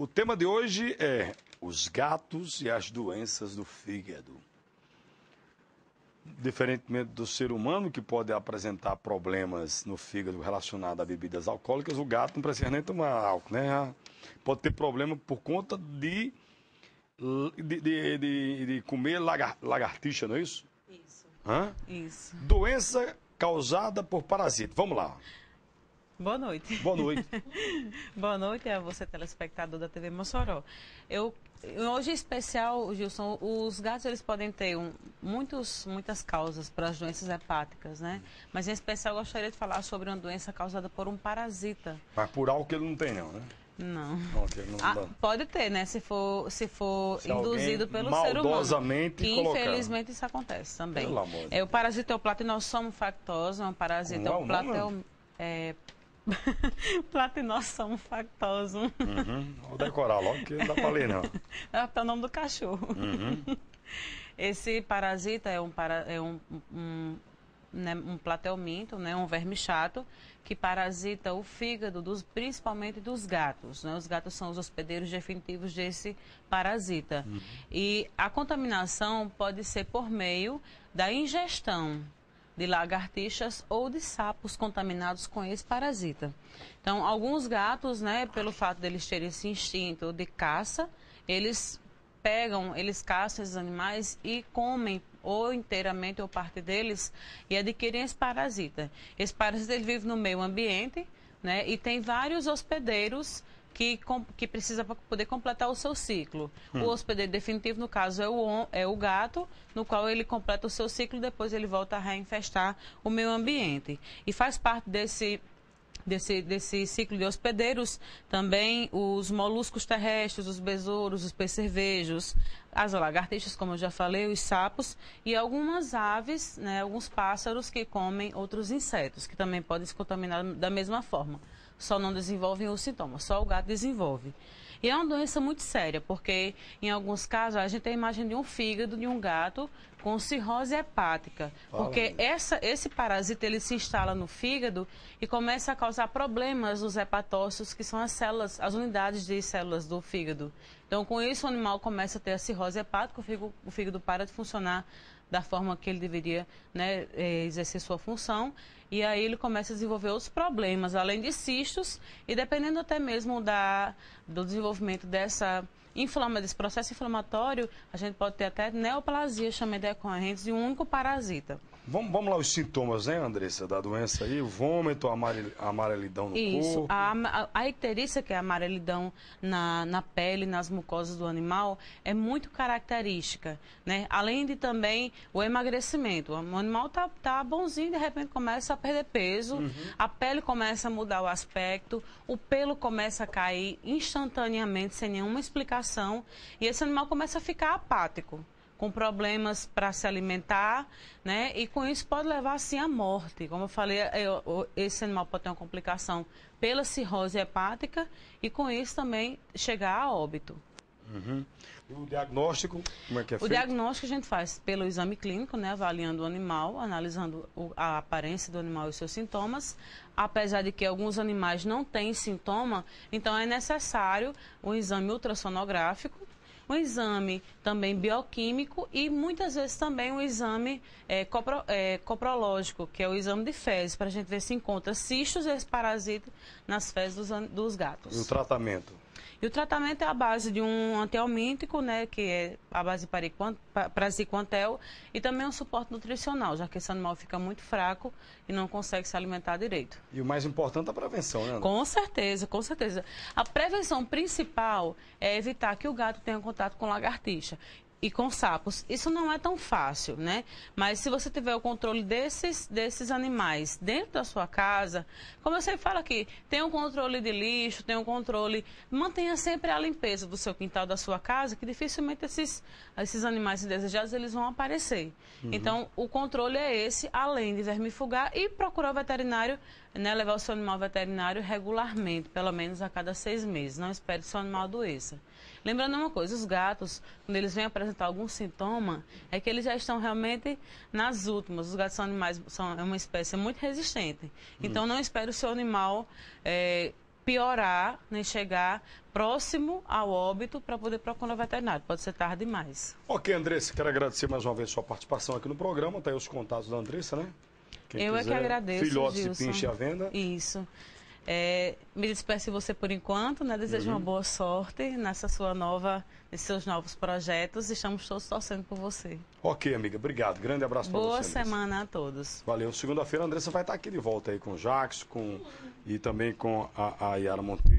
O tema de hoje é os gatos e as doenças do fígado. Diferentemente do ser humano que pode apresentar problemas no fígado relacionados a bebidas alcoólicas, o gato não precisa nem tomar álcool, né? Pode ter problema por conta de, de, de, de, de comer lagar, lagartixa, não é isso? Isso. Hã? Isso. Doença causada por parasita. Vamos lá. Boa noite. Boa noite. Boa noite a você, telespectador da TV Mossoró. Eu, hoje em especial, Gilson, os gatos eles podem ter um, muitos, muitas causas para as doenças hepáticas, né? Mas em especial eu gostaria de falar sobre uma doença causada por um parasita. Mas por algo que ele não tem não, né? Não. não ah, pode ter, né? Se for, se for se induzido pelo ser humano. Que infelizmente isso acontece também. Pelo amor de é Deus. o parasitoplato inossomo factoso, é um parasitoplato. É, é, Platinossum factosum. Uhum. Vou decorar logo que dá pra ler, não. É o nome do cachorro. Uhum. Esse parasita é um, para, é um, um, né, um né, um verme chato, que parasita o fígado, dos, principalmente dos gatos. Né? Os gatos são os hospedeiros definitivos desse parasita. Uhum. E a contaminação pode ser por meio da ingestão de lagartixas ou de sapos contaminados com esse parasita. Então, alguns gatos, né, pelo fato deles de terem esse instinto de caça, eles pegam, eles caçam esses animais e comem ou inteiramente ou parte deles e adquirem esse parasita. Esse parasita ele vive no meio ambiente, né, e tem vários hospedeiros que, que precisa para poder completar o seu ciclo. Hum. O hospedeiro definitivo, no caso, é o, é o gato, no qual ele completa o seu ciclo e depois ele volta a reinfestar o meio ambiente. E faz parte desse Desse, desse, ciclo de hospedeiros, também os moluscos terrestres, os besouros, os percevejos, as lagartixas, como eu já falei, os sapos e algumas aves, né, alguns pássaros que comem outros insetos, que também podem se contaminar da mesma forma só não desenvolvem os sintomas, só o gato desenvolve. E é uma doença muito séria, porque em alguns casos a gente tem a imagem de um fígado de um gato com cirrose hepática, Fala, porque essa, esse parasita ele se instala no fígado e começa a causar problemas nos hepatócitos, que são as células, as unidades de células do fígado. Então, com isso, o animal começa a ter a cirrose hepática, o fígado, o fígado para de funcionar da forma que ele deveria né, é, exercer sua função. E aí ele começa a desenvolver os problemas, além de cistos, e dependendo até mesmo da, do desenvolvimento dessa inflama, desse processo inflamatório, a gente pode ter até neoplasias de decorrentes de um único parasita. Vamos, vamos lá os sintomas, né, Andressa, da doença aí, vômito, amarel, amarelidão no Isso, corpo. A, a, icterícia, que é a amarelidão na, na pele, nas mucosas do animal, é muito característica, né? Além de também o emagrecimento. O animal tá, tá bonzinho, de repente começa a perder peso, uhum. a pele começa a mudar o aspecto, o pelo começa a cair instantaneamente, sem nenhuma explicação, e esse animal começa a ficar apático com problemas para se alimentar, né? E com isso pode levar assim à morte. Como eu falei, eu, é, esse animal pode ter uma complicação pela cirrose hepática e com isso também chegar a óbito. Uhum. O diagnóstico, como é que é o feito? O diagnóstico a gente faz pelo exame clínico, né, avaliando o animal, analisando o, a aparência do animal e os seus sintomas. Apesar de que alguns animais não têm sintoma, então é necessário um exame ultrassonográfico um exame também bioquímico e muitas vezes também um exame é, copro, é, coprológico, que é o exame de fezes, para a gente ver se encontra cistos e esse nas fezes dos, dos gatos. E o tratamento? E o tratamento é a base de um antialmíntico, né, que é a base de praziquantel, e também um suporte nutricional, já que esse animal fica muito fraco e não consegue se alimentar direito. E o mais importante é a prevenção, né? Ana? Com certeza, com certeza. A prevenção principal é evitar que o gato tenha contato com lagartixa e com sapos. Isso não é tão fácil, né? Mas se você tiver o controle desses, desses animais dentro da sua casa, como eu sempre falo aqui, tem um controle de lixo, tem um controle. Mantenha sempre a limpeza do seu quintal, da sua casa, que dificilmente esses, esses animais indesejados eles vão aparecer. Uhum. Então, o controle é esse, além de vermifugar e procurar o veterinário, né? Levar o seu animal veterinário regularmente, pelo menos a cada seis meses. Não espere o seu animal doença. Lembrando uma coisa, os gatos, quando eles vêm apresentar algum sintoma, é que eles já estão realmente nas últimas. Os gatos são animais, são é uma espécie muito resistente. Então não espere o seu animal é, piorar, nem chegar próximo ao óbito para poder procurar o veterinário. Pode ser tarde demais. Ok, Andressa, quero agradecer mais uma vez sua participação aqui no programa. Está aí os contatos da Andressa, né? Quem eu quiser, é que agradeço. Filhotes Gilson. e pinche à venda. Isso. É, me despeço de você por enquanto, né? Desejo uhum. uma boa sorte nessa sua nova, nesses seus novos projetos. Estamos todos torcendo por você. Ok, amiga. Obrigado. Grande abraço para você. Boa semana Andressa. a todos. Valeu. Segunda-feira a Andressa vai estar aqui de volta aí com o Jax, com e também com a, a Yara Monteiro.